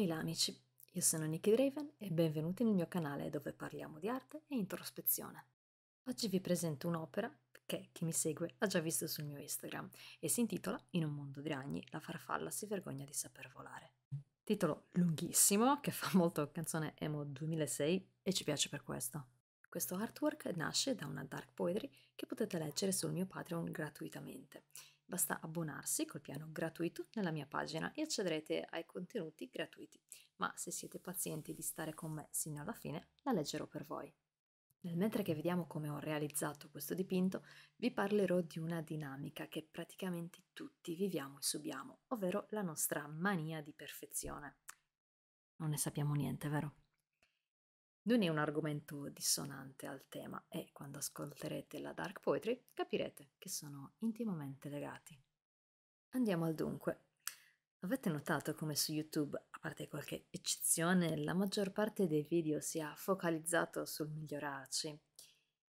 Ehi là amici, io sono Nikki Draven e benvenuti nel mio canale dove parliamo di arte e introspezione. Oggi vi presento un'opera che chi mi segue ha già visto sul mio Instagram e si intitola In un mondo di ragni la farfalla si vergogna di saper volare. Titolo lunghissimo che fa molto canzone emo 2006 e ci piace per questo. Questo artwork nasce da una dark poetry che potete leggere sul mio Patreon gratuitamente Basta abbonarsi col piano gratuito nella mia pagina e accederete ai contenuti gratuiti, ma se siete pazienti di stare con me sino alla fine, la leggerò per voi. Nel mentre che vediamo come ho realizzato questo dipinto, vi parlerò di una dinamica che praticamente tutti viviamo e subiamo, ovvero la nostra mania di perfezione. Non ne sappiamo niente, vero? Non è un argomento dissonante al tema e quando ascolterete la dark poetry capirete che sono intimamente legati. Andiamo al dunque. Avete notato come su YouTube, a parte qualche eccezione, la maggior parte dei video sia focalizzato sul migliorarci?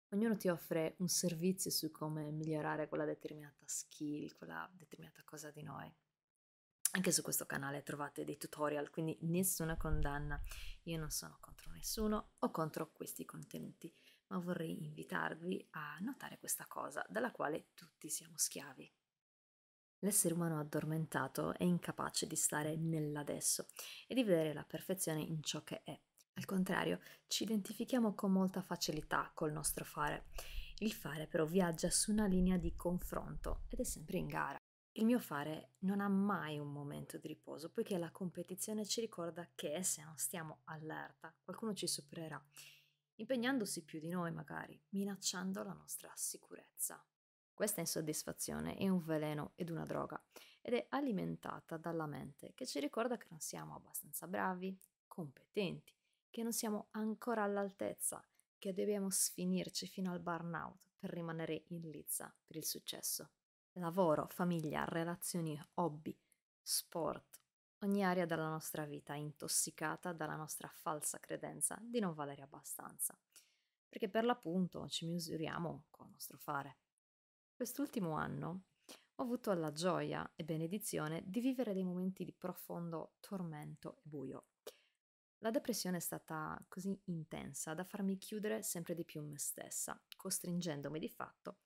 Ognuno ti offre un servizio su come migliorare quella determinata skill, quella determinata cosa di noi. Anche su questo canale trovate dei tutorial, quindi nessuna condanna. Io non sono contro nessuno o contro questi contenuti, ma vorrei invitarvi a notare questa cosa dalla quale tutti siamo schiavi. L'essere umano addormentato è incapace di stare nell'adesso e di vedere la perfezione in ciò che è. Al contrario, ci identifichiamo con molta facilità col nostro fare. Il fare però viaggia su una linea di confronto ed è sempre in gara. Il mio fare non ha mai un momento di riposo, poiché la competizione ci ricorda che se non stiamo allerta, qualcuno ci supererà, impegnandosi più di noi magari, minacciando la nostra sicurezza. Questa insoddisfazione è un veleno ed una droga ed è alimentata dalla mente che ci ricorda che non siamo abbastanza bravi, competenti, che non siamo ancora all'altezza, che dobbiamo sfinirci fino al burnout per rimanere in lizza per il successo lavoro, famiglia, relazioni, hobby, sport, ogni area della nostra vita è intossicata dalla nostra falsa credenza di non valere abbastanza, perché per l'appunto ci misuriamo con il nostro fare. Quest'ultimo anno ho avuto la gioia e benedizione di vivere dei momenti di profondo tormento e buio. La depressione è stata così intensa da farmi chiudere sempre di più me stessa, costringendomi di fatto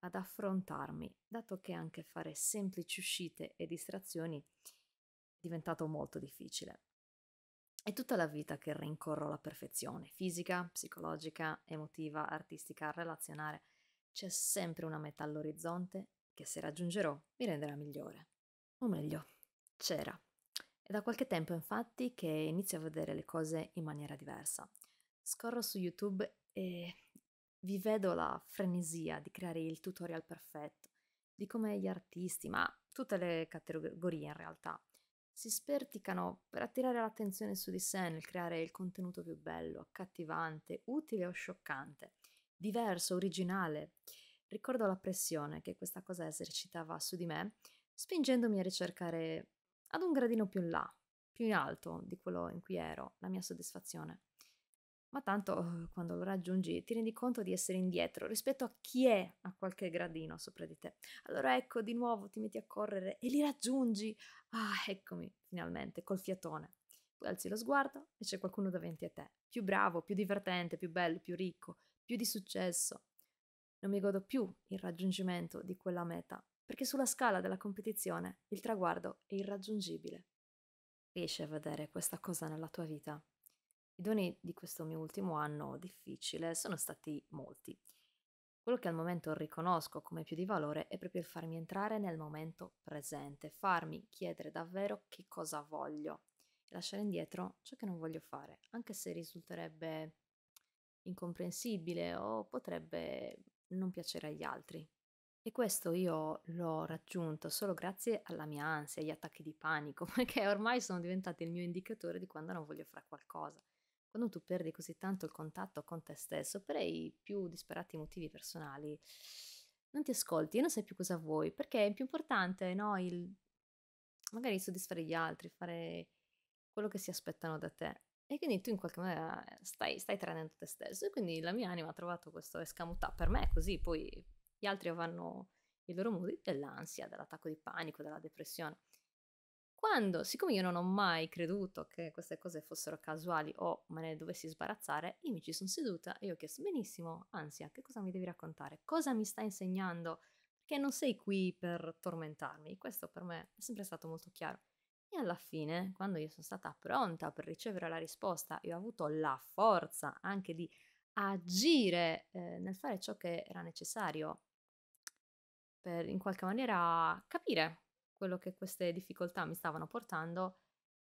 ad affrontarmi, dato che anche fare semplici uscite e distrazioni è diventato molto difficile. È tutta la vita che rincorro la perfezione, fisica, psicologica, emotiva, artistica, relazionale. C'è sempre una metà all'orizzonte che se raggiungerò mi renderà migliore. O meglio, c'era. È da qualche tempo infatti che inizio a vedere le cose in maniera diversa. Scorro su YouTube e vi vedo la frenesia di creare il tutorial perfetto, di come gli artisti, ma tutte le categorie in realtà, si sperticano per attirare l'attenzione su di sé nel creare il contenuto più bello, accattivante, utile o scioccante, diverso, originale. Ricordo la pressione che questa cosa esercitava su di me, spingendomi a ricercare ad un gradino più in là, più in alto di quello in cui ero, la mia soddisfazione ma tanto eh, quando lo raggiungi ti rendi conto di essere indietro rispetto a chi è a qualche gradino sopra di te. Allora ecco, di nuovo ti metti a correre e li raggiungi. Ah, eccomi, finalmente, col fiatone. Poi alzi lo sguardo e c'è qualcuno davanti a te, più bravo, più divertente, più bello, più ricco, più di successo. Non mi godo più il raggiungimento di quella meta, perché sulla scala della competizione il traguardo è irraggiungibile. Riesci a vedere questa cosa nella tua vita? I doni di questo mio ultimo anno difficile sono stati molti. Quello che al momento riconosco come più di valore è proprio il farmi entrare nel momento presente, farmi chiedere davvero che cosa voglio e lasciare indietro ciò che non voglio fare, anche se risulterebbe incomprensibile o potrebbe non piacere agli altri. E questo io l'ho raggiunto solo grazie alla mia ansia, agli attacchi di panico, perché ormai sono diventati il mio indicatore di quando non voglio fare qualcosa quando tu perdi così tanto il contatto con te stesso per i più disperati motivi personali, non ti ascolti e non sai più cosa vuoi, perché è più importante, no, il magari soddisfare gli altri, fare quello che si aspettano da te. E quindi tu in qualche modo stai, stai tradendo te stesso. E quindi la mia anima ha trovato questo escamutà per me, così poi gli altri avranno i loro modi dell'ansia, dell'attacco di panico, della depressione. Quando, siccome io non ho mai creduto che queste cose fossero casuali o me ne dovessi sbarazzare, io mi ci sono seduta e ho chiesto benissimo, Ansia, che cosa mi devi raccontare? Cosa mi stai insegnando? Che non sei qui per tormentarmi. Questo per me è sempre stato molto chiaro. E alla fine, quando io sono stata pronta per ricevere la risposta e ho avuto la forza anche di agire eh, nel fare ciò che era necessario per in qualche maniera capire quello che queste difficoltà mi stavano portando,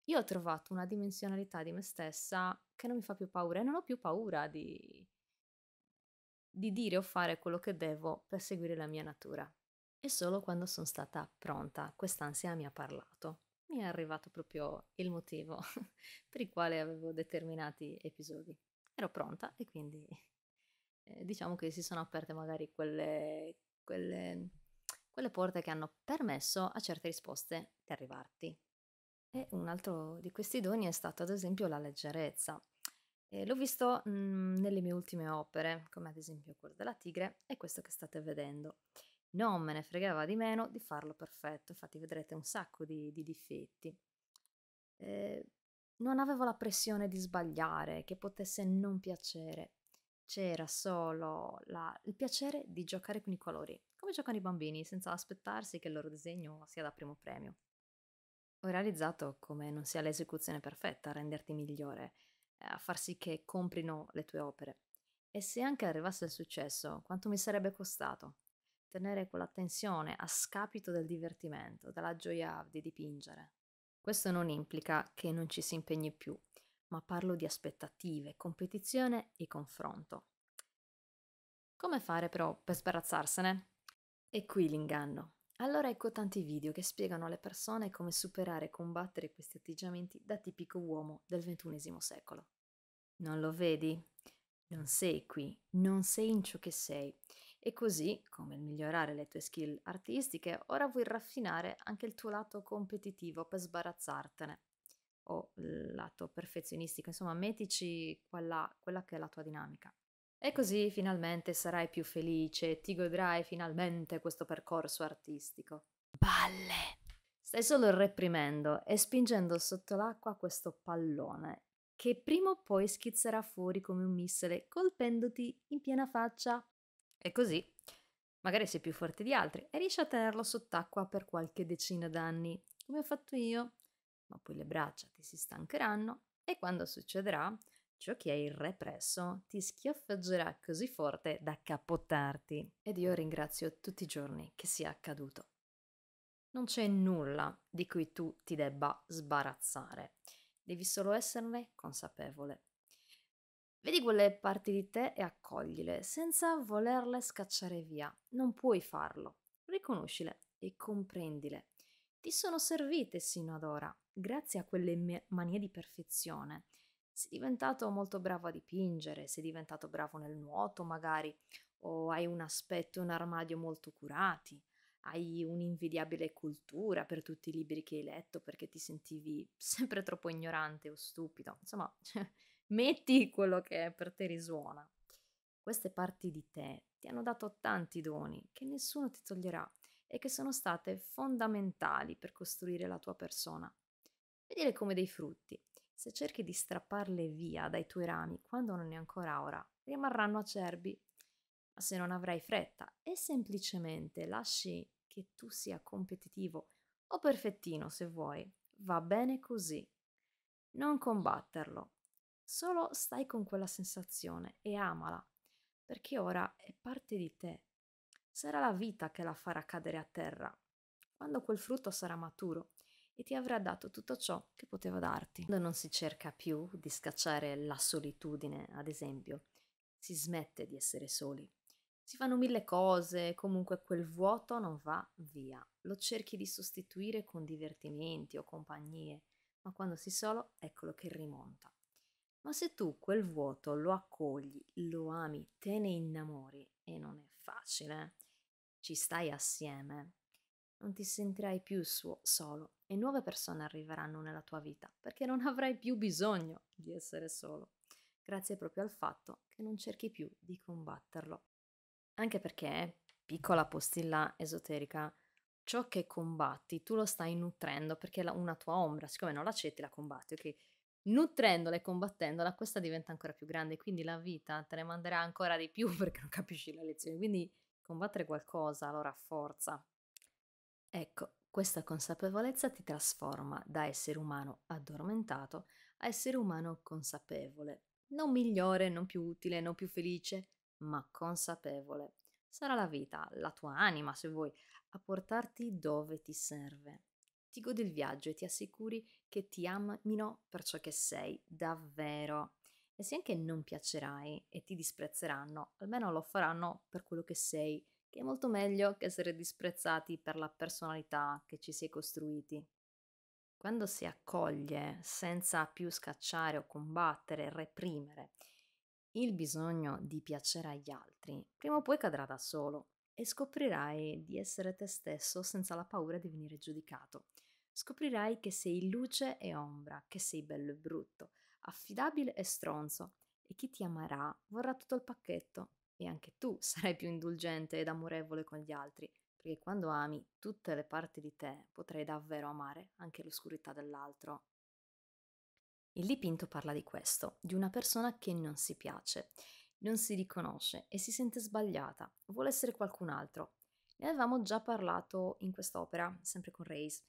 io ho trovato una dimensionalità di me stessa che non mi fa più paura e non ho più paura di, di dire o fare quello che devo per seguire la mia natura. E solo quando sono stata pronta, quest'ansia mi ha parlato. Mi è arrivato proprio il motivo per il quale avevo determinati episodi. Ero pronta e quindi eh, diciamo che si sono aperte magari quelle, quelle quelle porte che hanno permesso a certe risposte di arrivarti. E ah. un altro di questi doni è stato ad esempio la leggerezza. E l'ho visto mh, mhmm, nelle mie ultime opere, come ad esempio Cuore della Tigre e questo che state vedendo. Non me ne fregava di meno di farlo perfetto, infatti vedrete un sacco di, di difetti. Eh, non avevo la pressione di sbagliare, che potesse non piacere c'era solo la, il piacere di giocare con i colori, come giocano i bambini, senza aspettarsi che il loro disegno sia da primo premio. Ho realizzato come non sia l'esecuzione perfetta a renderti migliore, eh, a far sì che comprino le tue opere. E se anche arrivasse il successo, quanto mi sarebbe costato? Tenere quell'attenzione a scapito del divertimento, della gioia di dipingere. Questo non implica che non ci si impegni più, ma parlo di aspettative, competizione e confronto. Come fare però per sbarazzarsene? E qui l'inganno. Allora ecco tanti video che spiegano alle persone come superare e combattere questi atteggiamenti da tipico uomo del XXI secolo. Non lo vedi? Non sei qui, non sei in ciò che sei. E così, come migliorare le tue skill artistiche, ora vuoi raffinare anche il tuo lato competitivo per sbarazzartene o lato perfezionistico, insomma mettici quella, quella che è la tua dinamica. E così finalmente sarai più felice, ti godrai finalmente questo percorso artistico. Balle! Stai solo reprimendo e spingendo sotto l'acqua questo pallone, che prima o poi schizzerà fuori come un missile, colpendoti in piena faccia. E così, magari sei più forte di altri e riesci a tenerlo sott'acqua per qualche decina d'anni, come ho fatto io ma poi le braccia ti si stancheranno e quando succederà, ciò che hai represso ti schiaffeggerà così forte da capottarti. Ed io ringrazio tutti i giorni che sia accaduto. Non c'è nulla di cui tu ti debba sbarazzare, devi solo esserne consapevole. Vedi quelle parti di te e accoglile senza volerle scacciare via. Non puoi farlo. Riconoscile e comprendile. Ti sono servite sino ad ora grazie a quelle manie di perfezione, sei diventato molto bravo a dipingere, sei diventato bravo nel nuoto magari, o hai un aspetto e un armadio molto curati, hai un'invidiabile cultura per tutti i libri che hai letto perché ti sentivi sempre troppo ignorante o stupido. Insomma, cioè, metti quello che per te risuona. Queste parti di te ti hanno dato tanti doni che nessuno ti toglierà e che sono state fondamentali per costruire la tua persona. Vedere come dei frutti. Se cerchi di strapparle via dai tuoi rami quando non è ancora ora, rimarranno acerbi. Ma se non avrai fretta e semplicemente lasci che tu sia competitivo o perfettino se vuoi, va bene così. Non combatterlo, solo stai con quella sensazione e amala, perché ora è parte di te. Sarà la vita che la farà cadere a terra, quando quel frutto sarà maturo e ti avrà dato tutto ciò che poteva darti. Quando non si cerca più di scacciare la solitudine, ad esempio, si smette di essere soli. Si fanno mille cose, comunque quel vuoto non va via. Lo cerchi di sostituire con divertimenti o compagnie, ma quando sei solo, eccolo che rimonta. Ma se tu quel vuoto lo accogli, lo ami, te ne innamori, e non è facile, eh? ci stai assieme, non ti sentirai più suo, solo e nuove persone arriveranno nella tua vita perché non avrai più bisogno di essere solo, grazie proprio al fatto che non cerchi più di combatterlo. Anche perché, eh, piccola postilla esoterica, ciò che combatti tu lo stai nutrendo perché è una tua ombra, siccome non l'accetti la combatti, ok? Nutrendola e combattendola, questa diventa ancora più grande, quindi la vita te ne manderà ancora di più perché non capisci la lezione. Quindi combattere qualcosa, allora forza, Ecco, questa consapevolezza ti trasforma da essere umano addormentato a essere umano consapevole. Non migliore, non più utile, non più felice, ma consapevole. Sarà la vita, la tua anima, se vuoi, a portarti dove ti serve. Ti godi il viaggio e ti assicuri che ti amino per ciò che sei, davvero. E se anche non piacerai e ti disprezzeranno, almeno lo faranno per quello che sei che è molto meglio che essere disprezzati per la personalità che ci si è costruiti. Quando si accoglie senza più scacciare o combattere, reprimere il bisogno di piacere agli altri, prima o poi cadrà da solo e scoprirai di essere te stesso senza la paura di venire giudicato. Scoprirai che sei luce e ombra, che sei bello e brutto, affidabile e stronzo e chi ti amerà vorrà tutto il pacchetto e anche tu sarai più indulgente ed amorevole con gli altri, perché quando ami tutte le parti di te potrai davvero amare anche l'oscurità dell'altro. Il dipinto parla di questo, di una persona che non si piace, non si riconosce e si sente sbagliata, vuole essere qualcun altro. Ne avevamo già parlato in quest'opera, sempre con Reis,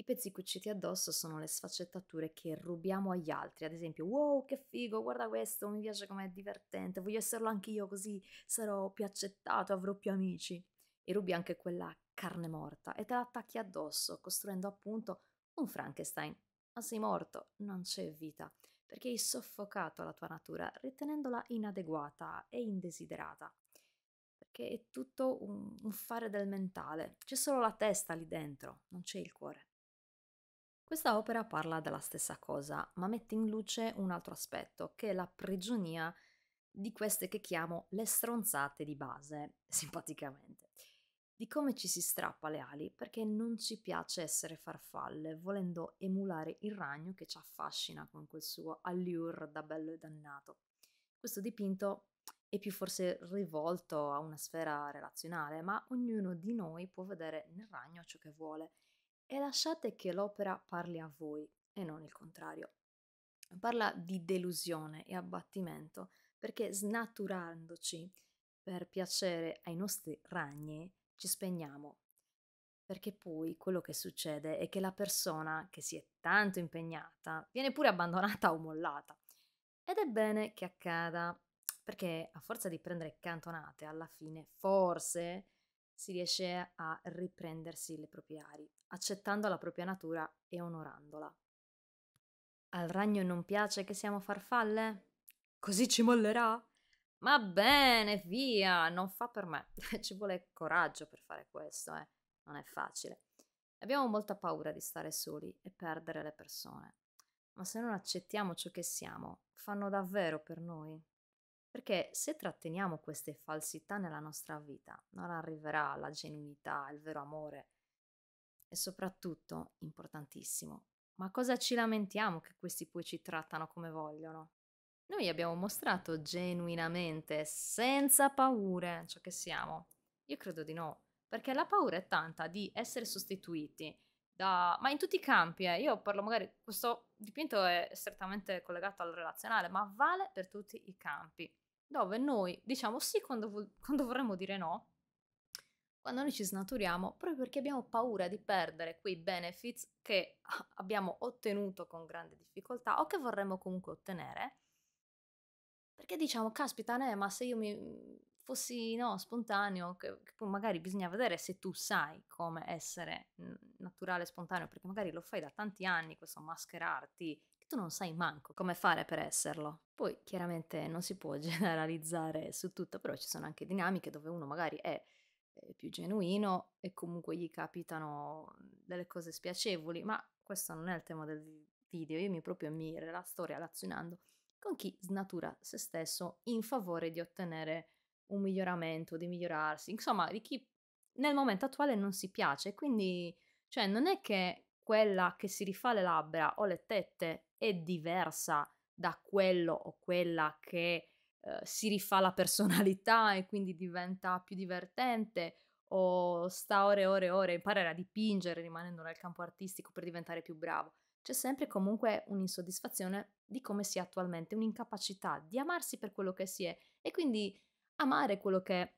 i pezzi cuciti addosso sono le sfaccettature che rubiamo agli altri, ad esempio, wow, che figo, guarda questo, mi piace com'è divertente, voglio esserlo anche io così sarò più accettato, avrò più amici. E rubi anche quella carne morta e te la attacchi addosso, costruendo appunto un Frankenstein. Ma sei morto, non c'è vita, perché hai soffocato la tua natura, ritenendola inadeguata e indesiderata perché è tutto un, un, fare del mentale. C'è solo la testa lì dentro, non c'è il cuore. Questa opera parla della stessa cosa, ma mette in luce un altro aspetto, che è la prigionia di queste che chiamo le stronzate di base, simpaticamente. Di come ci si strappa le ali perché non ci piace essere farfalle, volendo emulare il ragno che ci affascina con quel suo allure da bello e dannato. Questo dipinto è più forse rivolto a una sfera relazionale, ma ognuno di noi può vedere nel ragno ciò che vuole e lasciate che l'opera parli a voi e non il contrario. Parla di delusione e abbattimento perché snaturandoci per piacere ai nostri ragni ci spegniamo. Perché poi quello che succede è che la persona che si è tanto impegnata viene pure abbandonata o mollata. Ed è bene che accada, perché a forza di prendere cantonate, alla fine forse si riesce a riprendersi le proprie ari, accettando la propria natura e onorandola. Al ragno non piace che siamo farfalle? Così ci mollerà? Ma bene, via, non fa per me. Ci vuole coraggio per fare questo, eh. Non è facile. Abbiamo molta paura di stare soli e perdere le persone. Ma se non accettiamo ciò che siamo, fanno davvero per noi. Perché se tratteniamo queste falsità nella nostra vita, non arriverà la genuinità, il vero amore. E soprattutto, importantissimo, ma cosa ci lamentiamo che questi poi ci trattano come vogliono? Noi abbiamo mostrato genuinamente, senza paure, ciò che siamo. Io credo di no, perché la paura è tanta di essere sostituiti, da, ma in tutti i campi, eh. io parlo magari, questo dipinto è strettamente collegato al relazionale, ma vale per tutti i campi, dove noi diciamo sì quando, quando vorremmo dire no, quando noi ci snaturiamo proprio perché abbiamo paura di perdere quei benefits che abbiamo ottenuto con grande difficoltà o che vorremmo comunque ottenere, perché diciamo, caspita, né, ma se io mi, fossi no, spontaneo, che, che magari bisogna vedere se tu sai come essere mm, naturale e spontaneo, perché magari lo fai da tanti anni, questo mascherarti, che tu non sai manco come fare per esserlo. Poi chiaramente non si può generalizzare su tutto, però ci sono anche dinamiche dove uno magari è più genuino e comunque gli capitano mm, delle cose spiacevoli, ma questo non è il tema del video, io mi proprio mi sto relazionando con chi snatura se stesso in favore di ottenere un miglioramento, di migliorarsi, insomma, di chi nel momento attuale non si piace, quindi cioè non è che quella che si rifà le labbra o le tette è diversa da quello o quella che eh, si rifà la personalità e quindi diventa più divertente o sta ore e ore e ore a imparare a dipingere rimanendo nel campo artistico per diventare più bravo. C'è sempre comunque un'insoddisfazione di come si è attualmente, un'incapacità di amarsi per quello che si è e quindi amare quello che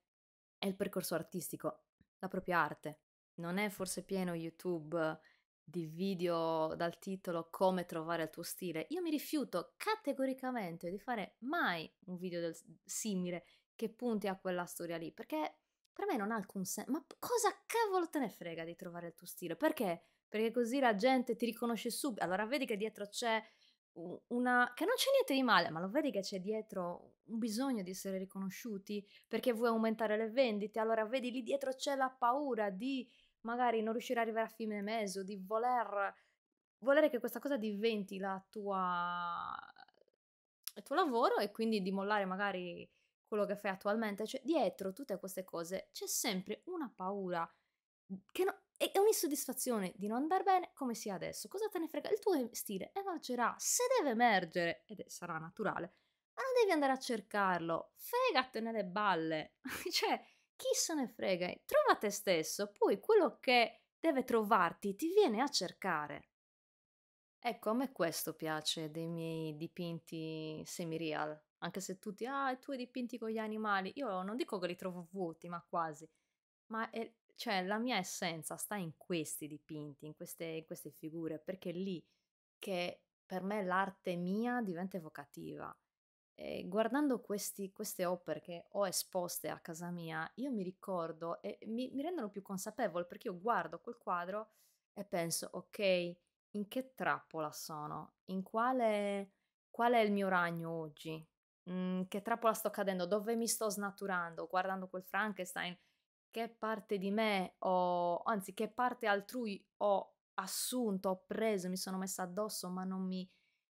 è il percorso artistico, la propria arte. Non è forse pieno YouTube di video dal titolo Come trovare il tuo stile. Io mi rifiuto categoricamente di fare mai un video del, simile che punti a quella storia lì, perché per me non ha alcun senso. Ma cosa cavolo te ne frega di trovare il tuo stile? Perché? Perché così la gente ti riconosce subito. Allora vedi che dietro c'è una... che non c'è niente di male, ma lo vedi che c'è dietro un bisogno di essere riconosciuti perché vuoi aumentare le vendite, allora vedi lì dietro c'è la paura di magari non riuscire ad arrivare a fine mese, di voler, volere che questa cosa diventi la tua, il tuo lavoro e quindi di mollare magari quello che fai attualmente. Cioè, dietro tutte queste cose c'è sempre una paura che no è un'insoddisfazione di non andare bene come sia adesso. Cosa te ne frega? Il tuo stile emergerà se deve emergere ed è, sarà naturale. Ma non devi andare a cercarlo. Fregatene le balle. cioè, chi se ne frega? Trova te stesso, poi quello che deve trovarti ti viene a cercare. Ecco, a me questo piace dei miei dipinti semi-real. Anche se tutti, ah, i tuoi dipinti con gli animali. Io non dico che li trovo vuoti, ma quasi ma è cioè la mia essenza sta in questi dipinti, in queste, in queste figure, perché è lì che per me l'arte mia diventa evocativa. E guardando questi, queste opere che ho esposte a casa mia, io mi ricordo e mi, mi rendono più consapevole perché io guardo quel quadro e penso, ok, in che trappola sono? In quale, qual è il mio ragno oggi? Mm, che trappola sto cadendo? Dove mi sto snaturando? Guardando quel Frankenstein che parte di me o anzi che parte altrui ho assunto, ho preso, mi sono messa addosso, ma non, mi,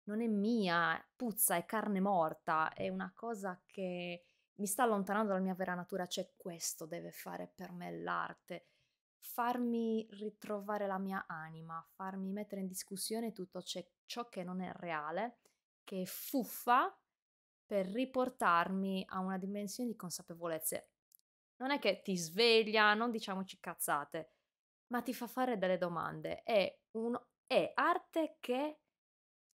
non è mia, puzza, è carne morta, è una cosa che mi sta allontanando dalla mia vera natura, cioè questo deve fare per me l'arte, farmi ritrovare la mia anima, farmi mettere in discussione tutto ciò che non è reale, che è fuffa, per riportarmi a una dimensione di consapevolezze non è che ti sveglia, non diciamoci cazzate, ma ti fa fare delle domande. È, un, è arte che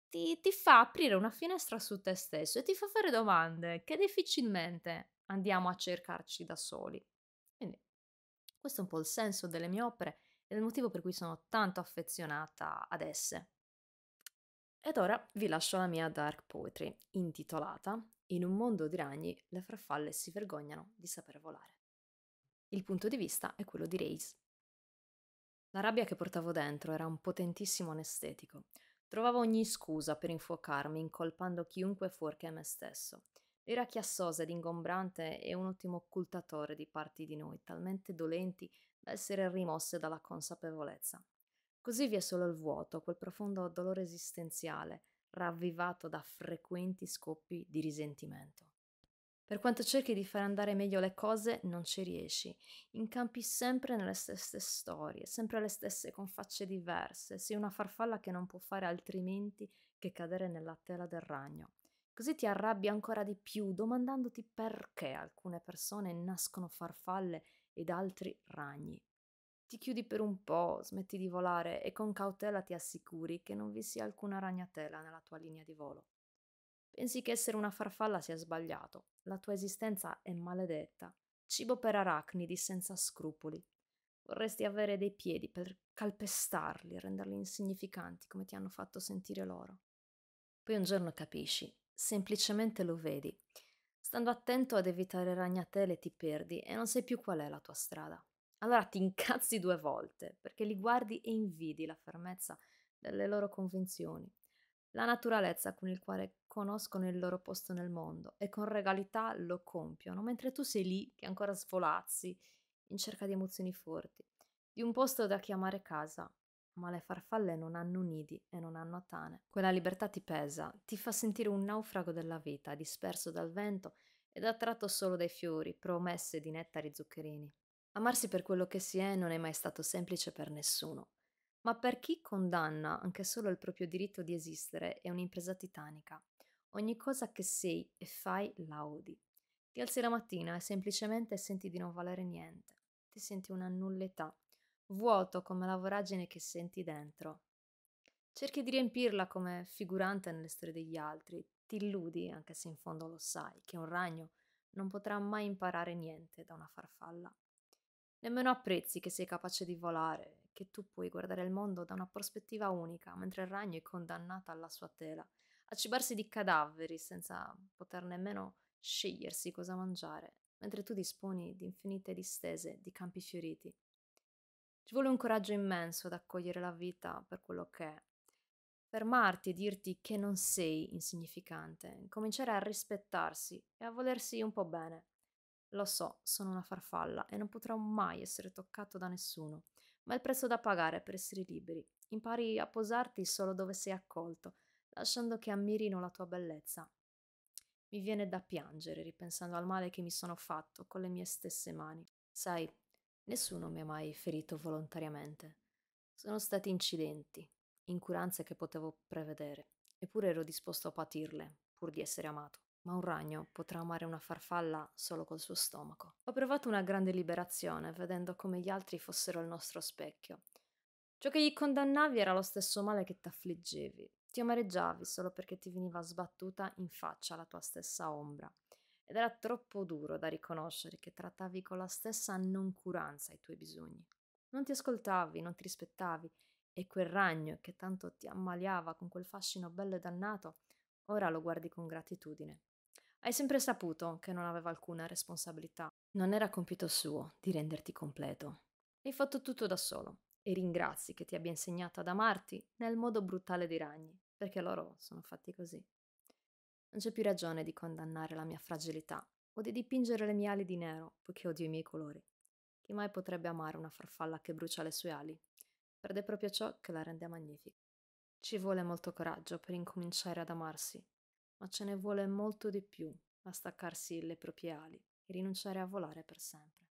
ti, ti fa aprire una finestra su te stesso e ti fa fare domande che difficilmente andiamo a cercarci da soli. Quindi questo è un po' il senso delle mie opere e è il motivo per cui sono tanto affezionata ad esse. Ed ora vi lascio la mia dark poetry intitolata In un mondo di ragni le farfalle si vergognano di saper volare. Il punto di vista è quello di Reis. La rabbia che portavo dentro era un potentissimo anestetico. Trovavo ogni scusa per infuocarmi, incolpando chiunque fuorché me stesso. Era chiassosa ed ingombrante e un ottimo occultatore di parti di noi, talmente dolenti da essere rimosse dalla consapevolezza. Così vi è solo il vuoto, quel profondo dolore esistenziale, ravvivato da frequenti scoppi di risentimento. Per quanto cerchi di far andare meglio le cose, non ci riesci. Incampi sempre nelle stesse storie, sempre le stesse con facce diverse. Sei una farfalla che non può fare altrimenti che cadere nella tela del ragno. Così ti arrabbi ancora di più, domandandoti perché alcune persone nascono farfalle ed altri ragni. Ti chiudi per un po', smetti di volare e con cautela ti assicuri che non vi sia alcuna ragnatela nella tua linea di volo. Pensi che essere una farfalla sia sbagliato. La tua esistenza è maledetta. Cibo per arachnidi senza scrupoli. Vorresti avere dei piedi per calpestarli, renderli insignificanti come ti hanno fatto sentire loro. Poi un giorno capisci, semplicemente lo vedi. Stando attento ad evitare ragnatele ti perdi e non sai più qual è la tua strada. Allora ti incazzi due volte perché li guardi e invidi la fermezza delle loro convinzioni la naturalezza con il quale conoscono il loro posto nel mondo e con regalità lo compiono, mentre tu sei lì che ancora svolazzi in cerca di emozioni forti, di un posto da chiamare casa. Ma le farfalle non hanno nidi e non hanno tane. Quella libertà ti pesa, ti fa sentire un naufrago della vita, disperso dal vento ed attratto solo dai fiori, promesse di nettari zuccherini. Amarsi per quello che si è non è mai stato semplice per nessuno, ma per chi condanna anche solo il proprio diritto di esistere è un'impresa titanica. Ogni cosa che sei e fai laudi. Ti alzi la mattina e semplicemente senti di non valere niente. Ti senti una nulletà, vuoto come la voragine che senti dentro. Cerchi di riempirla come figurante nelle storie degli altri, ti illudi, anche se in fondo lo sai, che un ragno non potrà mai imparare niente da una farfalla. Nemmeno apprezzi che sei capace di volare, che tu puoi guardare il mondo da una prospettiva unica, mentre il ragno è condannato alla sua tela, a cibarsi di cadaveri senza poter nemmeno scegliersi cosa mangiare, mentre tu disponi di infinite distese di campi fioriti. Ci vuole un coraggio immenso ad accogliere la vita per quello che è, fermarti e dirti che non sei insignificante, cominciare a rispettarsi e a volersi un po' bene. Lo so, sono una farfalla e non potrò mai essere toccato da nessuno, ma è il prezzo da pagare per essere liberi. Impari a posarti solo dove sei accolto, lasciando che ammirino la tua bellezza. Mi viene da piangere ripensando al male che mi sono fatto con le mie stesse mani. Sai, nessuno mi ha mai ferito volontariamente. Sono stati incidenti, incuranze che potevo prevedere, eppure ero disposto a patirle, pur di essere amato ma un ragno potrà amare una farfalla solo col suo stomaco. Ho provato una grande liberazione vedendo come gli altri fossero il nostro specchio. Ciò che gli condannavi era lo stesso male che t'affliggevi. Ti amareggiavi solo perché ti veniva sbattuta in faccia la tua stessa ombra. Ed era troppo duro da riconoscere che trattavi con la stessa noncuranza i tuoi bisogni. Non ti ascoltavi, non ti rispettavi, e quel ragno che tanto ti ammaliava con quel fascino bello e dannato, ora lo guardi con gratitudine. Hai sempre saputo che non aveva alcuna responsabilità. Non era compito suo di renderti completo. Hai fatto tutto da solo e ringrazi che ti abbia insegnato ad amarti nel modo brutale dei ragni, perché loro sono fatti così. Non c'è più ragione di condannare la mia fragilità o di dipingere le mie ali di nero, poiché odio i miei colori. Chi mai potrebbe amare una farfalla che brucia le sue ali? Perde proprio ciò che la rende magnifica. Ci vuole molto coraggio per incominciare ad amarsi ma ce ne vuole molto di più a staccarsi le proprie ali e rinunciare a volare per sempre.